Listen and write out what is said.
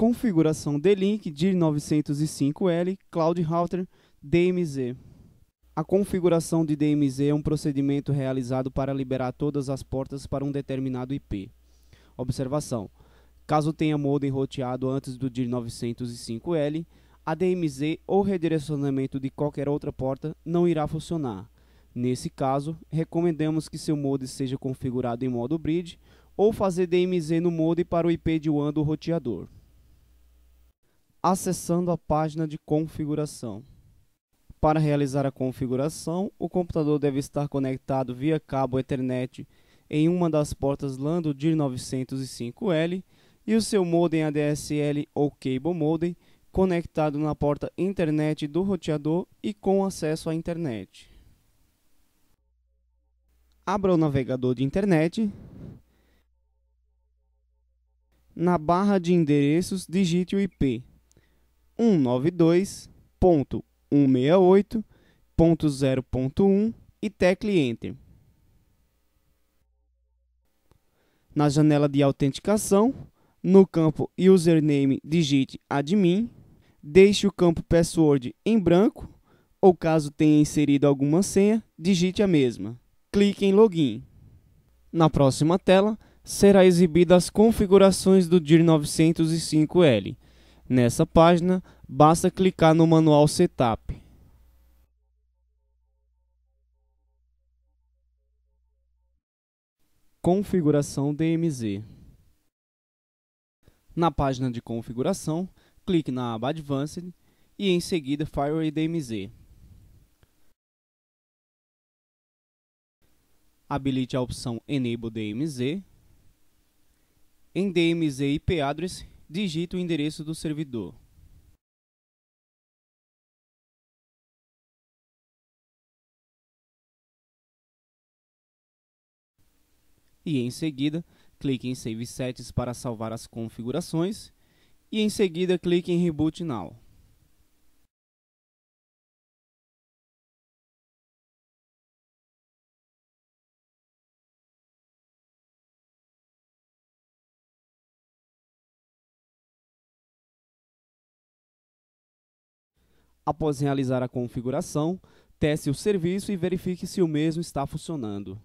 configuração D-Link DIR 905L Cloud Router DMZ. A configuração de DMZ é um procedimento realizado para liberar todas as portas para um determinado IP. Observação: caso tenha modem roteado antes do DIR 905L, a DMZ ou redirecionamento de qualquer outra porta não irá funcionar. Nesse caso, recomendamos que seu modem seja configurado em modo bridge ou fazer DMZ no modem para o IP de WAN do roteador acessando a página de configuração. Para realizar a configuração, o computador deve estar conectado via cabo Ethernet em uma das portas LAN do DIR 905L e o seu modem ADSL ou cable modem conectado na porta internet do roteador e com acesso à internet. Abra o navegador de internet. Na barra de endereços, digite o IP 192.168.0.1 e tecle Enter. Na janela de autenticação, no campo Username, digite Admin, deixe o campo Password em branco ou caso tenha inserido alguma senha, digite a mesma. Clique em Login. Na próxima tela, será exibida as configurações do DIR 905L. Nessa página, basta clicar no manual Setup. Configuração DMZ. Na página de configuração, clique na aba Advanced e em seguida Fireway DMZ. Habilite a opção Enable DMZ. Em DMZ IP Address, digite o endereço do servidor. E em seguida, clique em Save Settings para salvar as configurações e em seguida clique em Reboot Now. Após realizar a configuração, teste o serviço e verifique se o mesmo está funcionando.